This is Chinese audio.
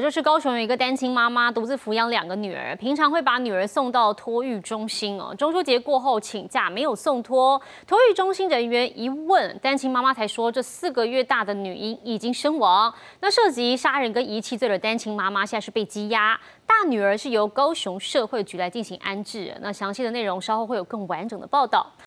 就是高雄有一个单亲妈妈独自抚养两个女儿，平常会把女儿送到托育中心哦。中秋节过后请假没有送托，托育中心人员一问，单亲妈妈才说这四个月大的女婴已经身亡。那涉及杀人跟遗弃罪的单亲妈妈现在是被羁押，大女儿是由高雄社会局来进行安置。那详细的内容稍后会有更完整的报道。